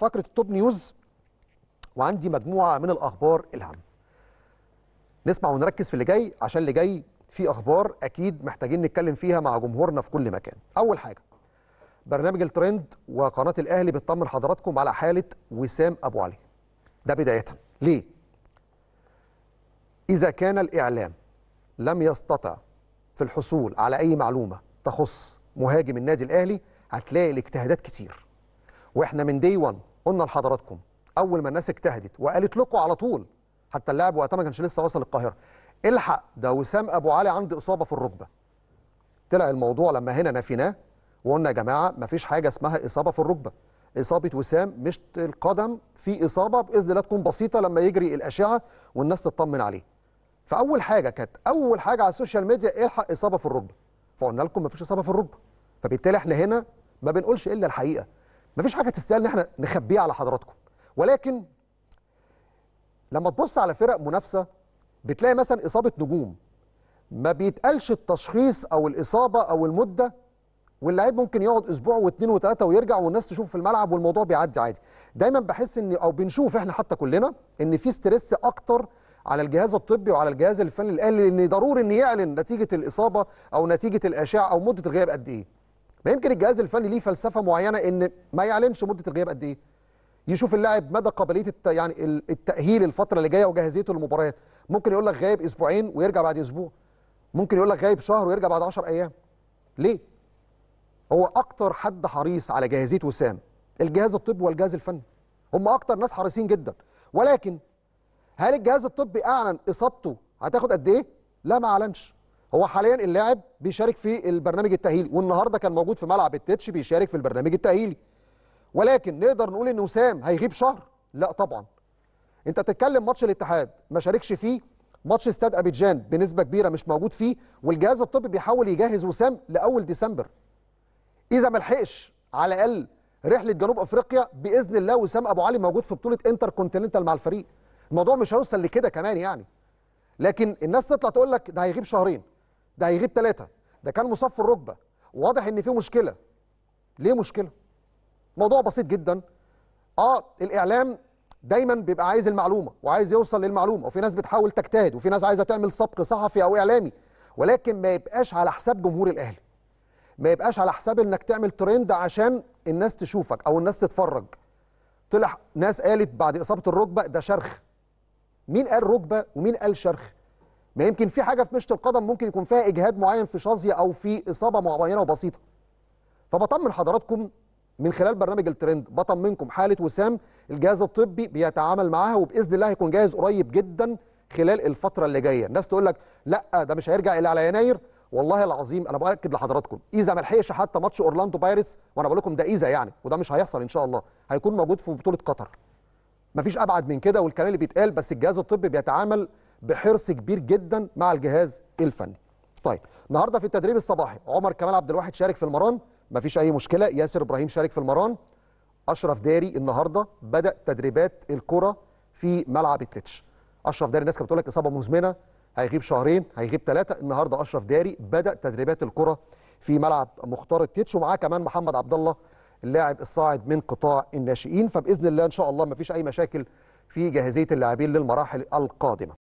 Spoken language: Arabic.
فقره التوب نيوز وعندي مجموعه من الاخبار الهامه نسمع ونركز في اللي جاي عشان اللي جاي في اخبار اكيد محتاجين نتكلم فيها مع جمهورنا في كل مكان اول حاجه برنامج الترند وقناه الاهلي بتطمن حضراتكم على حاله وسام ابو علي ده بدايه ليه اذا كان الاعلام لم يستطع في الحصول على اي معلومه تخص مهاجم النادي الاهلي هتلاقي الاجتهادات كتير واحنا من دي 1 قلنا لحضراتكم اول ما الناس اجتهدت وقالت لكم على طول حتى اللاعب وقتها ما كانش لسه وصل القاهره الحق ده وسام ابو علي عنده اصابه في الركبه طلع الموضوع لما هنا نفيناه وقلنا يا جماعه ما فيش حاجه اسمها اصابه في الركبه اصابه وسام مش القدم في اصابه باذن الله تكون بسيطه لما يجري الاشعه والناس تطمن عليه فاول حاجه كانت اول حاجه على السوشيال ميديا الحق اصابه في الركبه فقلنا لكم ما فيش اصابه في الركبه فبالتالي احنا هنا ما بنقولش الا الحقيقه مفيش حاجه تستاهل ان احنا نخبيها على حضراتكم ولكن لما تبص على فرق منافسه بتلاقي مثلا اصابه نجوم ما بيتقالش التشخيص او الاصابه او المده واللاعب ممكن يقعد اسبوع واثنين وثلاثه ويرجع والناس تشوف في الملعب والموضوع بيعدي عادي دايما بحس ان او بنشوف احنا حتى كلنا ان في ستريس اكتر على الجهاز الطبي وعلى الجهاز الفني الاهلي لان ضروري ان يعلن نتيجه الاصابه او نتيجه الاشعه او مده الغياب قد ايه ما يمكن الجهاز الفني ليه فلسفه معينه ان ما يعلنش مده الغياب قد ايه يشوف اللاعب مدى قابليه الت... يعني التاهيل الفتره اللي جايه وجاهزيته للمباريات ممكن يقول لك غايب اسبوعين ويرجع بعد اسبوع ممكن يقول لك غايب شهر ويرجع بعد 10 ايام ليه هو اكتر حد حريص على جاهزيه وسام الجهاز الطبي والجهاز الفني هم اكتر ناس حريصين جدا ولكن هل الجهاز الطبي اعلن اصابته هتاخد قد ايه لا ما اعلنش هو حاليا اللاعب بيشارك في البرنامج التاهيلي والنهارده كان موجود في ملعب التتش بيشارك في البرنامج التاهيلي ولكن نقدر نقول ان وسام هيغيب شهر لا طبعا انت بتتكلم ماتش الاتحاد ما شاركش فيه ماتش استاد ابيجان بنسبه كبيره مش موجود فيه والجهاز الطبي بيحاول يجهز وسام لاول ديسمبر اذا ما لحقش على الاقل رحله جنوب افريقيا باذن الله وسام ابو علي موجود في بطوله انتر كونتيننتال مع الفريق الموضوع مش هيوصل لكده كمان يعني لكن الناس تطلع تقول لك ده هيغيب شهرين ده هيغيب ثلاثه ده كان مصفر الركبة واضح ان في مشكله ليه مشكله موضوع بسيط جدا اه الاعلام دايما بيبقى عايز المعلومه وعايز يوصل للمعلومه وفي ناس بتحاول تجتهد وفي ناس عايزه تعمل سبق صحفي او اعلامي ولكن ما يبقاش على حساب جمهور الاهلي ما يبقاش على حساب انك تعمل ترند عشان الناس تشوفك او الناس تتفرج طلع ناس قالت بعد اصابه الركبه ده شرخ مين قال ركبه ومين قال شرخ ما يمكن في حاجه في مشط القدم ممكن يكون فيها اجهاد معين في شظيه او في اصابه معينه وبسيطه فبطمن حضراتكم من خلال برنامج الترند بطمنكم حاله وسام الجهاز الطبي بيتعامل معاها وباذن الله هيكون جاهز قريب جدا خلال الفتره اللي جايه الناس تقول لك لا ده مش هيرجع الا على يناير والله العظيم انا باكد لحضراتكم ايزا ما لحقش حتى ماتش اورلاندو بايرتس وانا بقول لكم ده ايزا يعني وده مش هيحصل ان شاء الله هيكون موجود في بطوله قطر مفيش ابعد من كده والكلام اللي بيتقال بس الجهاز الطبي بيتعامل بحرص كبير جدا مع الجهاز الفني طيب النهارده في التدريب الصباحي عمر كمال عبد الواحد شارك في المران مفيش اي مشكله ياسر ابراهيم شارك في المران اشرف داري النهارده بدا تدريبات الكره في ملعب التتش اشرف داري الناس كانت بتقول لك اصابه مزمنه هيغيب شهرين هيغيب ثلاثه النهارده اشرف داري بدا تدريبات الكره في ملعب مختار التتش ومعاه كمان محمد عبد الله اللاعب الصاعد من قطاع الناشئين فباذن الله ان شاء الله مفيش اي مشاكل في جاهزيه اللاعبين للمراحل القادمه